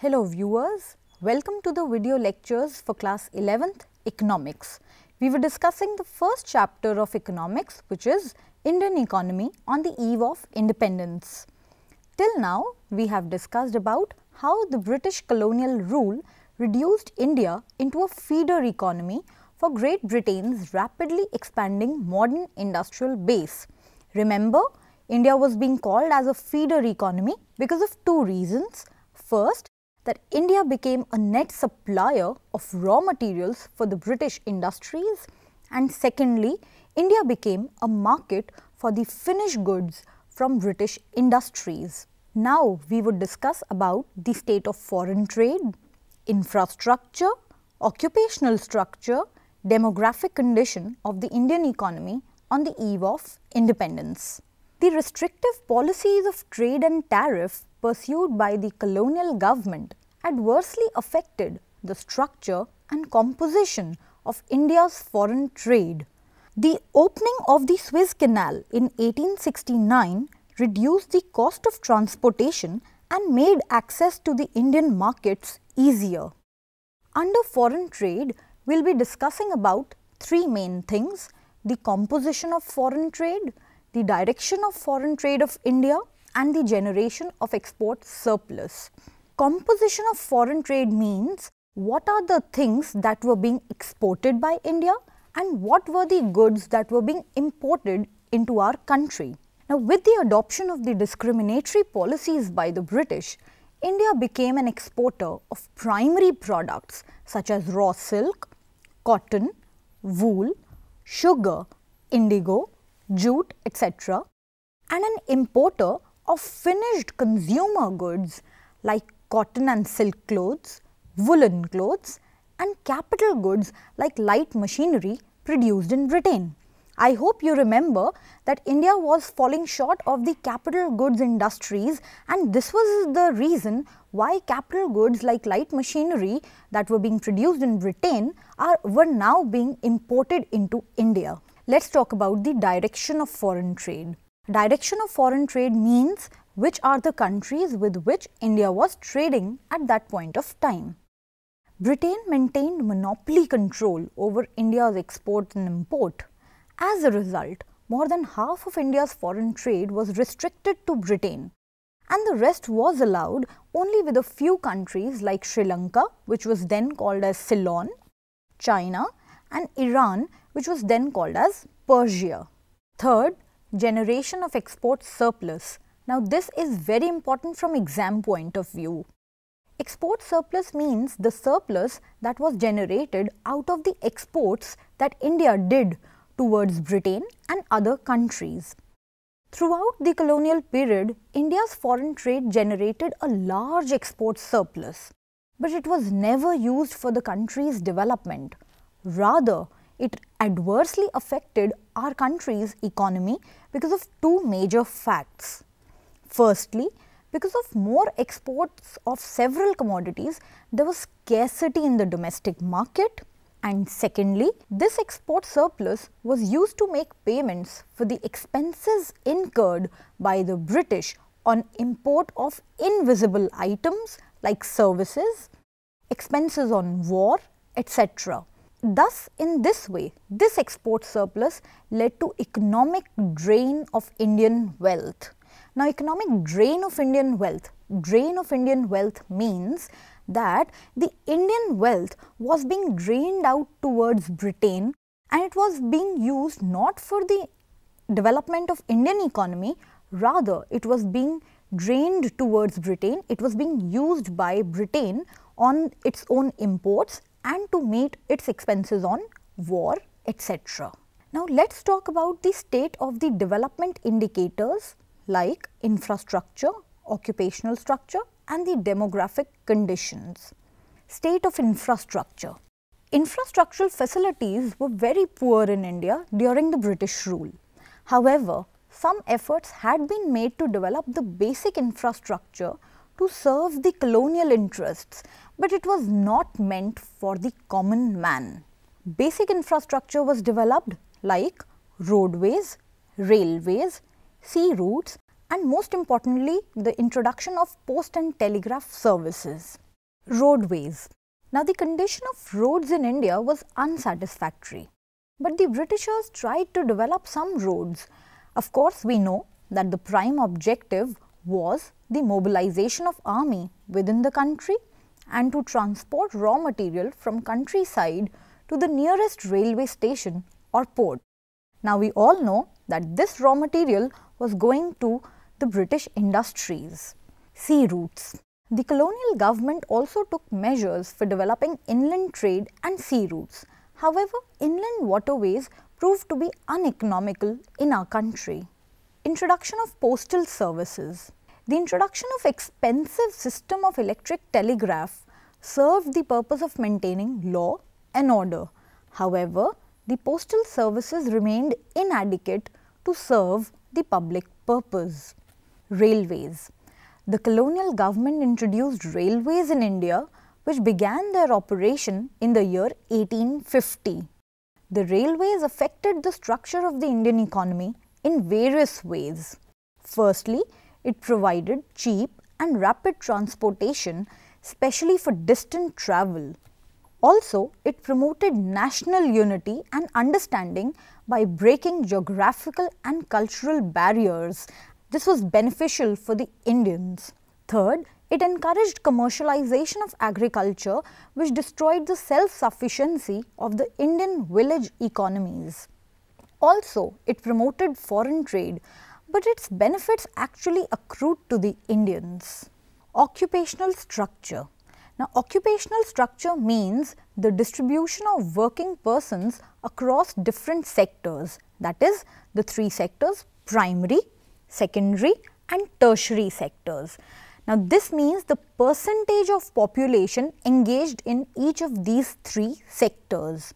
Hello viewers, welcome to the video lectures for class 11th economics. We were discussing the first chapter of economics which is Indian economy on the eve of independence. Till now we have discussed about how the British colonial rule reduced India into a feeder economy for Great Britain's rapidly expanding modern industrial base. Remember, India was being called as a feeder economy because of two reasons. First, that India became a net supplier of raw materials for the British industries and secondly, India became a market for the finished goods from British industries. Now, we would discuss about the state of foreign trade, infrastructure, occupational structure, demographic condition of the Indian economy on the eve of independence. The restrictive policies of trade and tariff pursued by the colonial government adversely affected the structure and composition of India's foreign trade. The opening of the Swiss Canal in 1869 reduced the cost of transportation and made access to the Indian markets easier. Under foreign trade, we will be discussing about three main things, the composition of foreign trade, the direction of foreign trade of India and the generation of export surplus composition of foreign trade means what are the things that were being exported by India and what were the goods that were being imported into our country. Now, with the adoption of the discriminatory policies by the British, India became an exporter of primary products such as raw silk, cotton, wool, sugar, indigo, jute, etc., and an importer of finished consumer goods like cotton and silk clothes, woolen clothes and capital goods like light machinery produced in Britain. I hope you remember that India was falling short of the capital goods industries and this was the reason why capital goods like light machinery that were being produced in Britain are, were now being imported into India. Let's talk about the direction of foreign trade. Direction of foreign trade means which are the countries with which India was trading at that point of time. Britain maintained monopoly control over India's exports and import. As a result, more than half of India's foreign trade was restricted to Britain and the rest was allowed only with a few countries like Sri Lanka, which was then called as Ceylon, China and Iran, which was then called as Persia. Third, generation of export surplus. Now this is very important from exam point of view. Export surplus means the surplus that was generated out of the exports that India did towards Britain and other countries. Throughout the colonial period, India's foreign trade generated a large export surplus, but it was never used for the country's development. Rather, it adversely affected our country's economy because of two major facts. Firstly, because of more exports of several commodities, there was scarcity in the domestic market. And secondly, this export surplus was used to make payments for the expenses incurred by the British on import of invisible items like services, expenses on war, etc. Thus, in this way, this export surplus led to economic drain of Indian wealth. Now, economic drain of Indian wealth, drain of Indian wealth means that the Indian wealth was being drained out towards Britain and it was being used not for the development of Indian economy, rather it was being drained towards Britain, it was being used by Britain on its own imports and to meet its expenses on war, etc. Now, let us talk about the state of the development indicators like infrastructure, occupational structure and the demographic conditions. State of infrastructure. Infrastructural facilities were very poor in India during the British rule. However, some efforts had been made to develop the basic infrastructure to serve the colonial interests, but it was not meant for the common man. Basic infrastructure was developed like roadways, railways, sea routes and most importantly the introduction of post and telegraph services. Roadways. Now the condition of roads in India was unsatisfactory but the Britishers tried to develop some roads. Of course we know that the prime objective was the mobilization of army within the country and to transport raw material from countryside to the nearest railway station or port. Now we all know that this raw material was going to the British industries, sea routes. The colonial government also took measures for developing inland trade and sea routes. However, inland waterways proved to be uneconomical in our country. Introduction of postal services. The introduction of expensive system of electric telegraph served the purpose of maintaining law and order. However, the postal services remained inadequate to serve the public purpose. Railways. The colonial government introduced railways in India which began their operation in the year 1850. The railways affected the structure of the Indian economy in various ways. Firstly, it provided cheap and rapid transportation, especially for distant travel. Also, it promoted national unity and understanding by breaking geographical and cultural barriers. This was beneficial for the Indians. Third, it encouraged commercialization of agriculture which destroyed the self-sufficiency of the Indian village economies. Also, it promoted foreign trade, but its benefits actually accrued to the Indians. Occupational structure now, occupational structure means the distribution of working persons across different sectors that is the three sectors primary, secondary and tertiary sectors. Now, this means the percentage of population engaged in each of these three sectors.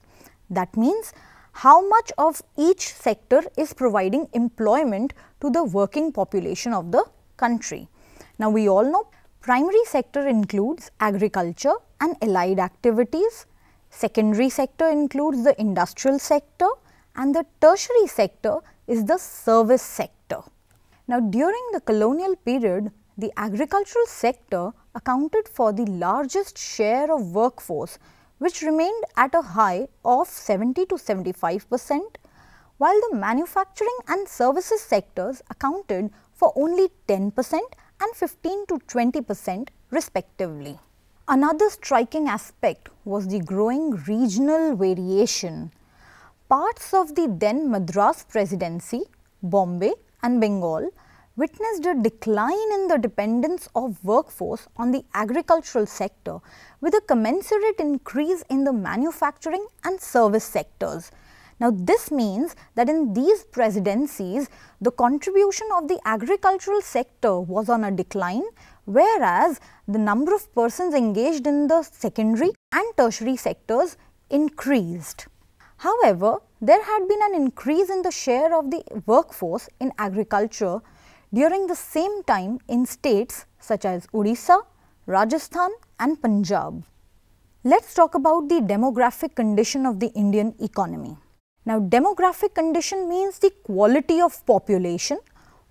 That means how much of each sector is providing employment to the working population of the country. Now, we all know Primary sector includes agriculture and allied activities. Secondary sector includes the industrial sector and the tertiary sector is the service sector. Now, during the colonial period, the agricultural sector accounted for the largest share of workforce which remained at a high of 70 to 75 percent while the manufacturing and services sectors accounted for only 10 percent and 15 to 20 percent respectively. Another striking aspect was the growing regional variation. Parts of the then Madras Presidency, Bombay and Bengal witnessed a decline in the dependence of workforce on the agricultural sector with a commensurate increase in the manufacturing and service sectors now, this means that in these presidencies, the contribution of the agricultural sector was on a decline, whereas the number of persons engaged in the secondary and tertiary sectors increased. However, there had been an increase in the share of the workforce in agriculture during the same time in states such as Odisha, Rajasthan and Punjab. Let's talk about the demographic condition of the Indian economy. Now demographic condition means the quality of population.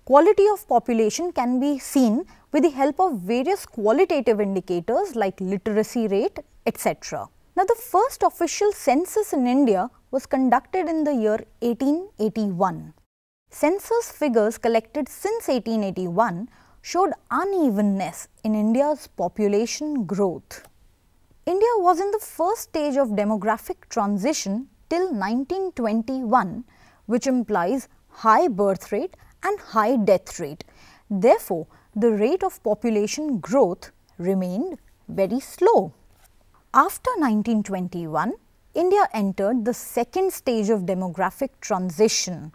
Quality of population can be seen with the help of various qualitative indicators like literacy rate, etc. Now the first official census in India was conducted in the year 1881. Census figures collected since 1881 showed unevenness in India's population growth. India was in the first stage of demographic transition till 1921 which implies high birth rate and high death rate. Therefore, the rate of population growth remained very slow. After 1921, India entered the second stage of demographic transition.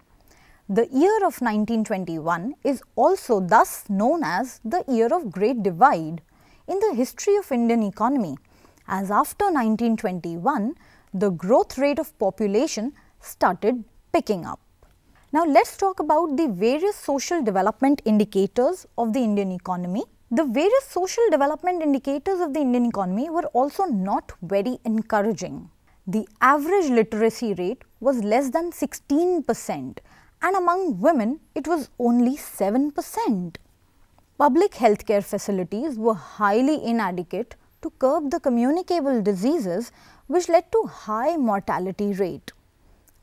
The year of 1921 is also thus known as the year of Great Divide in the history of Indian economy as after 1921 the growth rate of population started picking up. Now let's talk about the various social development indicators of the Indian economy. The various social development indicators of the Indian economy were also not very encouraging. The average literacy rate was less than 16% and among women it was only 7%. Public healthcare facilities were highly inadequate to curb the communicable diseases which led to high mortality rate.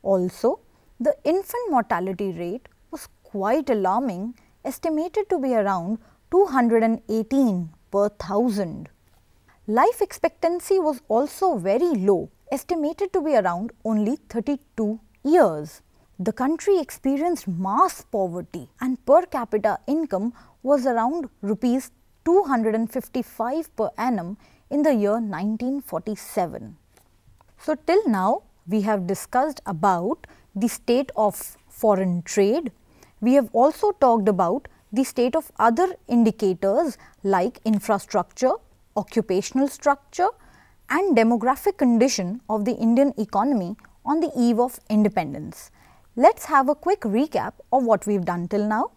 Also, the infant mortality rate was quite alarming, estimated to be around 218 per thousand. Life expectancy was also very low, estimated to be around only 32 years. The country experienced mass poverty and per capita income was around rupees 255 per annum in the year 1947. So, till now we have discussed about the state of foreign trade. We have also talked about the state of other indicators like infrastructure, occupational structure and demographic condition of the Indian economy on the eve of independence. Let us have a quick recap of what we have done till now.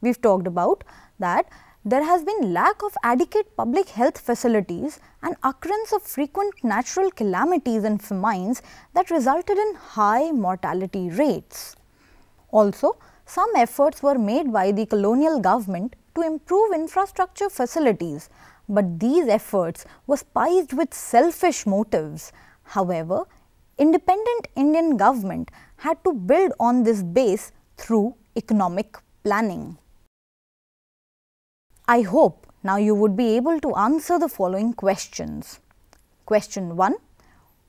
We have talked about that there has been lack of adequate public health facilities and occurrence of frequent natural calamities and famines that resulted in high mortality rates. Also, some efforts were made by the colonial government to improve infrastructure facilities, but these efforts were spiced with selfish motives. However, independent Indian government had to build on this base through economic planning. I hope now you would be able to answer the following questions. Question 1.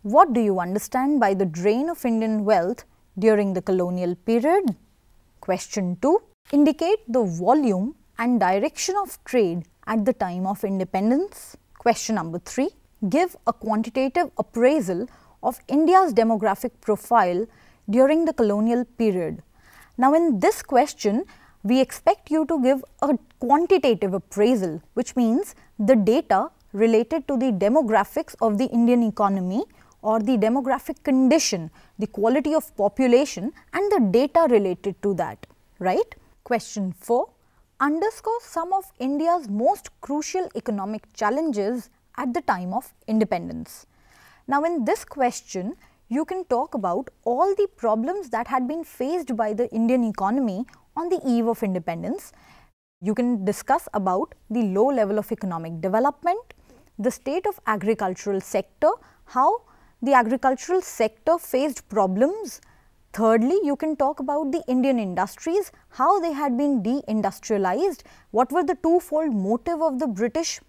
What do you understand by the drain of Indian wealth during the colonial period? Question 2. Indicate the volume and direction of trade at the time of independence. Question number 3. Give a quantitative appraisal of India's demographic profile during the colonial period. Now, in this question, we expect you to give a quantitative appraisal, which means the data related to the demographics of the Indian economy or the demographic condition, the quality of population and the data related to that, right? Question 4 Underscore some of India's most crucial economic challenges at the time of independence. Now, in this question, you can talk about all the problems that had been faced by the Indian economy on the eve of independence, you can discuss about the low level of economic development, the state of agricultural sector, how the agricultural sector faced problems. Thirdly, you can talk about the Indian industries, how they had been deindustrialized, what were the twofold motive of the British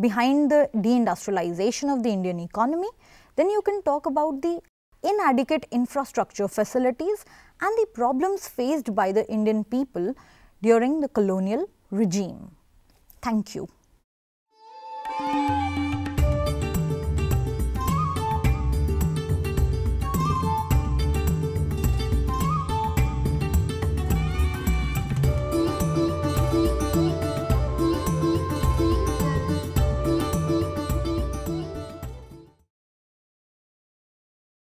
behind the deindustrialization of the Indian economy. Then you can talk about the inadequate infrastructure facilities and the problems faced by the Indian people during the colonial regime. Thank you.